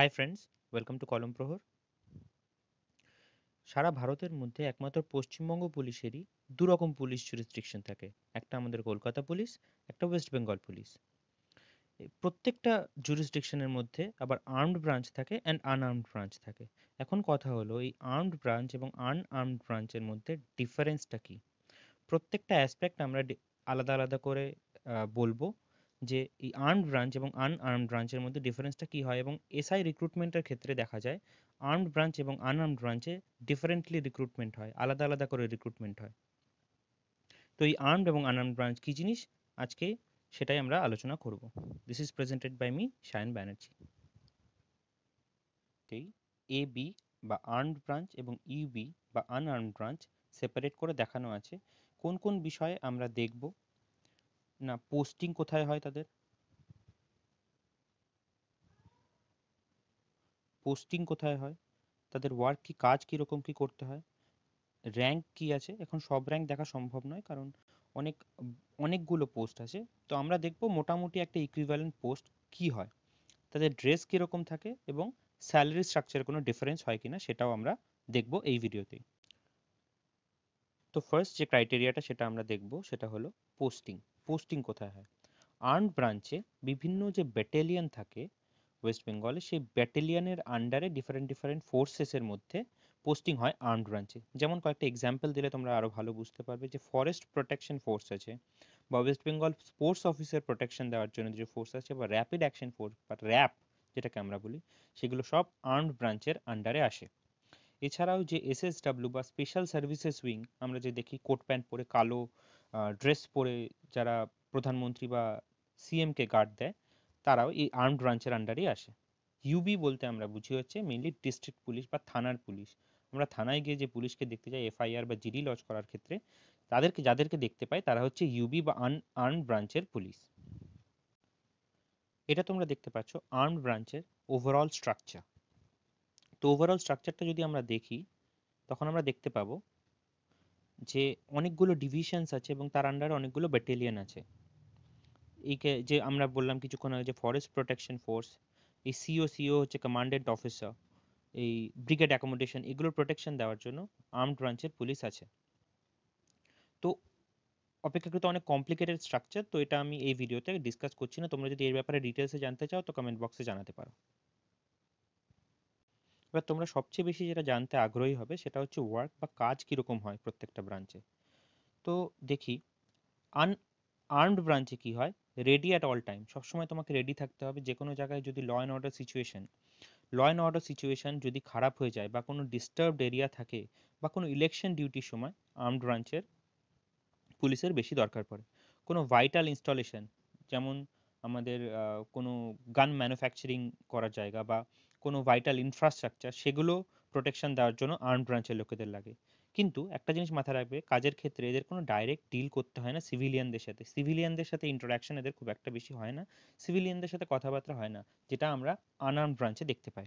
hi friends welcome to কলম প্রহর সারা ভারতের মধ্যে একমাত্র পশ্চিমবঙ্গ পুলিশেরই দু রকম পুলিশ রিস্ট্রিকশন থাকে একটা আমাদের কলকাতা পুলিশ একটা ওয়েস্ট বেঙ্গল পুলিশ প্রত্যেকটা জুরিস্ট্রিকশনের মধ্যে আবার আর্মড ব্রাঞ্চ থাকে অ্যান্ড আনআর্মড ব্রাঞ্চ থাকে এখন কথা হলো এই আর্মড ব্রাঞ্চ এবং আনআর্মড ব্রাঞ্চের মধ্যে ডিফারেন্সটা কী প্রত্যেকটা অ্যাসপেক্ট আমরা আলাদা আলাদা করে বলবো যে এই আর্ম ব্রাঞ্চ এবং আনআর্ম ব্রাঞ্চের মধ্যে ডিফারেন্সটা কী হয় এবং এসআই রিক্রুটমেন্টের ক্ষেত্রে দেখা যায় আর্মড ব্রাঞ্চ এবং আনআর্ম ব্রাঞ্চে ডিফারেন্টলি রিক্রুটমেন্ট হয় আলাদা আলাদা করে রিক্রুটমেন্ট হয় তো এই আর্মড এবং আনআর্ম ব্রাঞ্চ কী জিনিস আজকে সেটাই আমরা আলোচনা করব this is presented by me Sayan Banerjee A B বা আর্মড ব্রাঞ্চ এবং ইউবি e বা আনআর্মড ব্রাঞ্চ সেপারেট করে দেখানো আছে কোন কোন বিষয়ে আমরা দেখব না পোস্টিং কোথায় হয় তাদের পোস্টিং কোথায় হয় তাদের ওয়ার্ক কি কাজ কীরকম কি করতে হয় র্যাঙ্ক কি আছে এখন সব র্যাঙ্ক দেখা সম্ভব নয় কারণ অনেক অনেকগুলো পোস্ট আছে তো আমরা দেখব মোটামুটি একটা ইকুইভ্যালেন্ট পোস্ট কি হয় তাদের ড্রেস কীরকম থাকে এবং স্যালারি স্ট্রাকচারে কোনো ডিফারেন্স হয় কিনা সেটাও আমরা দেখব এই ভিডিওতেই তো ফার্স্ট যে ক্রাইটেরিয়াটা সেটা আমরা দেখব সেটা হলো পোস্টিং পোস্টিং কোথায় হয় আর্মড ব্রাঞ্চে বিভিন্ন যে ব্যাটেলিয়ান থাকে ওয়েস্ট বেঙ্গলে সেই ব্যাটেলিয়ানের আন্ডারে ডিফারেন্ট ডিফারেন্ট ফোর্সেসের মধ্যে পোস্টিং হয় আর্মড ব্রাঞ্চে যেমন কয়েকটা এক্সাম্পল দিলে তোমরা আরও ভালো বুঝতে পারবে যে ফরেস্ট প্রোটেকশন ফোর্স আছে বা ওয়েস্ট বেঙ্গল স্পোর্টস অফিসের প্রোটেকশন দেওয়ার জন্য যে ফোর্স আছে বা র্যাপিড অ্যাকশন ফোর্স বা র্যাপ যেটাকে আমরা বলি সেগুলো সব আর্মড ব্রাঞ্চের আন্ডারে আসে এছাড়াও যে এসএসডাব্লিউ বা স্পেশাল সার্ভিসেস উইং আমরা যে দেখি কোট প্যান্ট পরে কালো ড্রেস পরে যারা প্রধানমন্ত্রী বা সিএমকে গার্ড দেয় তারাও এই আর্মড ব্রাঞ্চের আন্ডারেই আসে ইউবি বলতে আমরা বুঝি হচ্ছে মেইনলি ডিস্ট্রিক্ট পুলিশ বা থানার পুলিশ আমরা থানায় গিয়ে যে পুলিশকে দেখতে যাই এফআইআর বা জিডি লজ করার ক্ষেত্রে তাদেরকে যাদেরকে দেখতে পাই তারা হচ্ছে ইউবি বা আর্ম ব্রাঞ্চের পুলিশ এটা তোমরা দেখতে পাচ্ছ আর্মড ব্রাঞ্চের ওভারঅল স্ট্রাকচার তো ওভারঅল স্ট্রাকচারটা যদি আমরা দেখি তখন আমরা দেখতে পাবো যে অনেকগুলো ডিভিশনস আছে এবং তার আন্ডারে অনেকগুলো ব্যাটেলিয়ান আছে এই যে আমরা বললাম কিছুক্ষণ আগে যে ফরেস্ট প্রোটেকশন ফোর্স এই সিও সিও হচ্ছে কমান্ডেন্ট অফিসার এই ব্রিগেড অ্যাকোমোডেশন এগুলোর প্রোটেকশন দেওয়ার জন্য আর্মড ব্রাঞ্চের পুলিশ আছে তো অপেক্ষাকৃত অনেক কমপ্লিকেটেড স্ট্রাকচার তো এটা আমি এই ভিডিওতে ডিসকাস করছি না তোমরা যদি এর ব্যাপারে ডিটেলসে জানতে চাও তো কমেন্ট বক্সে জানাতে পারো এবার তোমরা সবচেয়ে বেশি যেটা জানতে আগ্রহী হবে সেটা হচ্ছে ওয়ার্ক বা কাজ কীরকম হয় প্রত্যেকটা ব্রাঞ্চে তো দেখি আন আর্মড ব্রাঞ্চে কি হয় রেডি অ্যাট অল টাইম সবসময় তোমাকে রেডি থাকতে হবে যে কোনো জায়গায় যদি law and order situation law and order situation যদি খারাপ হয়ে যায় বা কোনো ডিস্টার্বড এরিয়া থাকে বা কোনো ইলেকশন ডিউটির সময় আর্মড ব্রাঞ্চের পুলিশের বেশি দরকার পড়ে কোনো ভাইটাল ইনস্টলেশন যেমন আমাদের কোনো গান ম্যানুফ্যাকচারিং করার জায়গা বা কোনো ভাইটাল ইনফ্রাস্ট্রাকচার সেগুলো প্রোটেকশন দেওয়ার জন্য আর্ম ব্রাঞ্চের লোকেদের লাগে কিন্তু একটা জিনিস মাথায় রাখবে কাজের ক্ষেত্রে এদের কোনো ডাইরেক্ট ডিল করতে হয় না সিভিলিয়ানদের সাথে সিভিলিয়ানদের সাথে ইন্টারাকশন এদের খুব একটা বেশি হয় না সিভিলিয়ানদের সাথে কথাবার্তা হয় না যেটা আমরা আনআর্ম ব্রাঞ্চে দেখতে পাই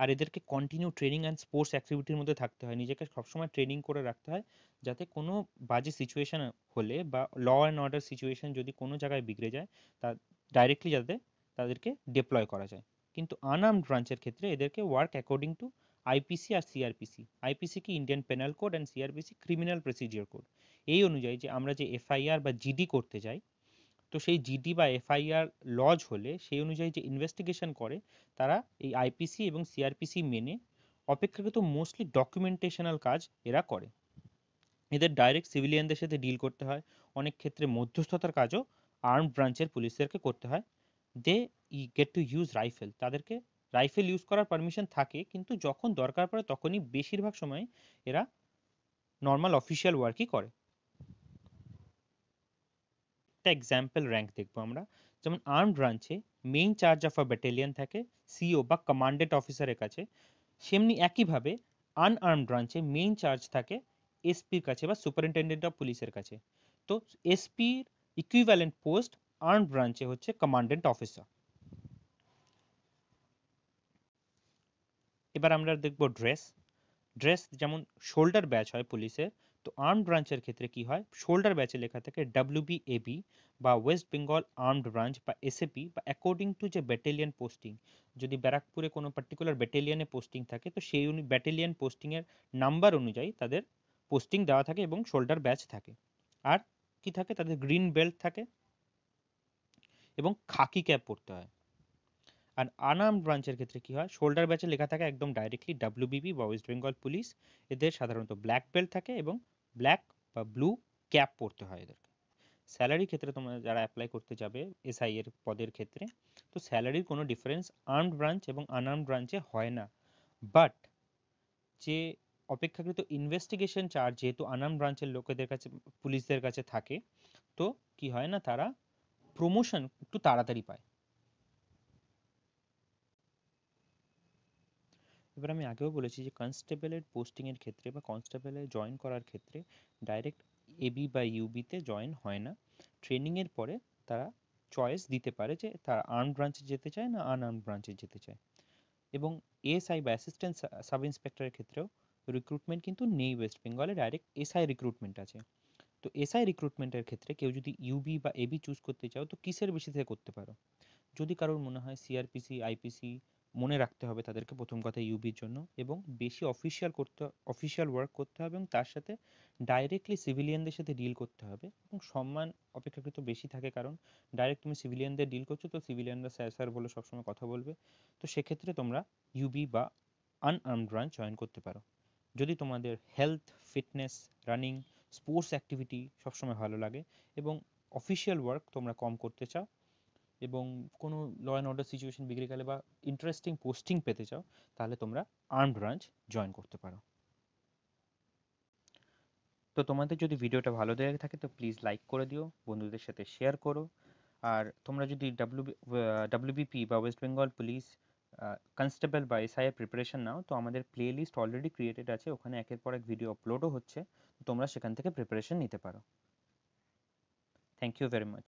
আর এদেরকে কন্টিনিউ ট্রেনিং অ্যান্ড স্পোর্টস অ্যাক্টিভিটির মধ্যে থাকতে হয় নিজেকে সবসময় ট্রেনিং করে রাখতে হয় যাতে কোনো বাজে সিচুয়েশন হলে বা ল অ্যান্ড অর্ডার সিচুয়েশন যদি কোনো জায়গায় বিগড়ে যায় তা ডাইরেক্টলি যাতে তাদেরকে ডিপ্লয় করা যায় কিন্তু আনআর্মড ব্রাঞ্চের ক্ষেত্রে এদেরকে ওয়ার্ক অ্যাকর্ডিং টু আইপিসি আর সিআরপিসি আইপিসি কি Indian penal code and CRPC criminal procedure code এই অনুযায়ী যে আমরা যে এফআইআর বা জিডি করতে যাই তো সেই জিডি বা এফআইআর লজ হলে সেই অনুযায়ী যে ইনভেস্টিগেশন করে তারা এই আইপিসি এবং সিআরপিসি মেনে অপেক্ষাকৃত মোস্টলি ডকুমেন্টেশনাল কাজ এরা করে এদের ডাইরেক্ট সিভিলিয়ানদের সাথে ডিল করতে হয় অনেক ক্ষেত্রে মধ্যস্থতার কাজও আর্ম ব্রাঞ্চের পুলিশদেরকে করতে হয় they get to use rifle তাদেরকে রাইফেল ইউজ করার পারমিশন থাকে কিন্তু যখন দরকার পড়ে তখনই বেশিরভাগ সময় এরা নর্মাল অফিসিয়াল ওয়ার্কই করে একটা এক্সাম্পল র্যাঙ্ক দেখবো আমরা যেমন আর্মড ব্রাঞ্চে main charge of a battalion থাকে সিও বা কমান্ডেন্ট অফিসারের কাছে সেমনি একইভাবে আনআর্মড ব্রাঞ্চে মেইন চার্জ থাকে এসপির কাছে বা সুপারিনটেন্ডেন্ট অফ পুলিশের কাছে তো এসপির ইকুইভ্যালেন্ট পোস্ট আর্মড ব্রাঞ্চে হচ্ছে কমান্ডেন্ট অফিসার এবার আমরা দেখব ড্রেস ড্রেস যেমন শোল্ডার ব্যাচ হয় পুলিশের তো আর্মড ব্রাঞ্চের ক্ষেত্রে কি হয় শোল্ডার ব্যাচে লেখা থাকে ডাব্লিউবিএবি বা ওয়েস্ট বেঙ্গল আর্মড ব্রাঞ্চ বা এসএপি বা অ্যাকর্ডিং টু যে ব্যাটেলিয়ান পোস্টিং যদি ব্যারাকপুরে কোনো পার্টিকুলার ব্যাটেলিয়ানে পোস্টিং থাকে তো সেই অনু ব্যাটেলিয়ান পোস্টিংয়ের নাম্বার অনুযায়ী তাদের পোস্টিং দেওয়া থাকে এবং শোল্ডার ব্যাচ থাকে আর কি থাকে তাদের গ্রিন বেল্ট থাকে এবং খাকি ক্যাপ পরতে হয় আর আনাম ব্রাঞ্চের ক্ষেত্রে কি হয় শোল্ডার ব্যাচে লেখা থাকে একদম ডাইরেক্টলি ডাব্লিউবিবি বা ওয়েস্ট বেঙ্গল পুলিশ এদের সাধারণত ব্ল্যাক বেল্ট থাকে এবং ব্ল্যাক বা ব্লু ক্যাপ পরতে হয় এদেরকে স্যালারি ক্ষেত্রে তোমরা যারা অ্যাপ্লাই করতে যাবে এসআই এর পদের ক্ষেত্রে তো স্যালারির কোনো ডিফারেন্স আর্মড ব্রাঞ্চ এবং আনআর্মড ব্রাঞ্চে হয় না বাট যে অপেক্ষাকৃত ইনভেস্টিগেশন চার্জ যেহেতু আনাম ব্রাঞ্চের লোকেদের কাছে পুলিশদের কাছে থাকে তো কি হয় না তারা প্রমোশন একটু তাড়াতাড়ি পায় এবার আমি আগেও বলেছি যে কনস্টেবলের পোস্টিংয়ের ক্ষেত্রে বা কনস্টেবলে জয়েন করার ক্ষেত্রে ডাইরেক্ট এবি বা ইউবিতে জয়েন হয় না ট্রেনিংয়ের পরে তারা চয়েস দিতে পারে যে তারা আর্ম ব্রাঞ্চে যেতে চায় না আনআর্ম ব্রাঞ্চে যেতে চায় এবং এসআই বা অ্যাসিস্ট্যান্ট সাব ইন্সপেক্টরের ক্ষেত্রেও রিক্রুটমেন্ট কিন্তু নেই ওয়েস্ট বেঙ্গলে ডাইরেক্ট এসআই রিক্রুটমেন্ট আছে তো এসআই রিক্রুটমেন্টের ক্ষেত্রে কেউ যদি ইউবি বা এবি চুজ করতে চাও তো কিসের থেকে করতে পারো যদি কারোর মনে হয় সিআরপিসি আইপিসি মনে রাখতে হবে তাদেরকে প্রথম কথা ইউবির জন্য এবং বেশি অফিসিয়াল করতে অফিসিয়াল ওয়ার্ক করতে হবে এবং তার সাথে ডাইরেক্টলি সিভিলিয়ানদের সাথে ডিল করতে হবে এবং সম্মান অপেক্ষাকৃত বেশি থাকে কারণ ডাইরেক্ট তুমি সিভিলিয়ানদের ডিল করছো তো সিভিলিয়ানরা স্যার স্যার বলে সবসময় কথা বলবে তো সেক্ষেত্রে তোমরা ইউবি বা আনআর্মড রান জয়েন করতে পারো যদি তোমাদের health fitness running sports activity সবসময় ভালো লাগে এবং অফিসিয়াল ওয়ার্ক তোমরা কম করতে চাও এবং কোনো ল অ্যান্ড অর্ডার সিচুয়েশন বিগড়ে গেলে বা ইন্টারেস্টিং পোস্টিং পেতে চাও তাহলে তোমরা আর্ম ব্রাঞ্চ জয়েন করতে পারো তো তোমাদের যদি ভিডিওটা ভালো দেখে থাকে তো প্লিজ লাইক করে দিও বন্ধুদের সাথে শেয়ার করো আর তোমরা যদি ডাব্লিউ ডাব্লিউবিপি বা ওয়েস্ট বেঙ্গল পুলিশ কনস্টেবল বা আইয়ের প্রিপারেশন নাও তো আমাদের প্লে লিস্ট অলরেডি ক্রিয়েটেড আছে ওখানে একের পর এক ভিডিও আপলোডও হচ্ছে তোমরা সেখান থেকে প্রিপারেশন নিতে পারো থ্যাংক ইউ ভেরি মাচ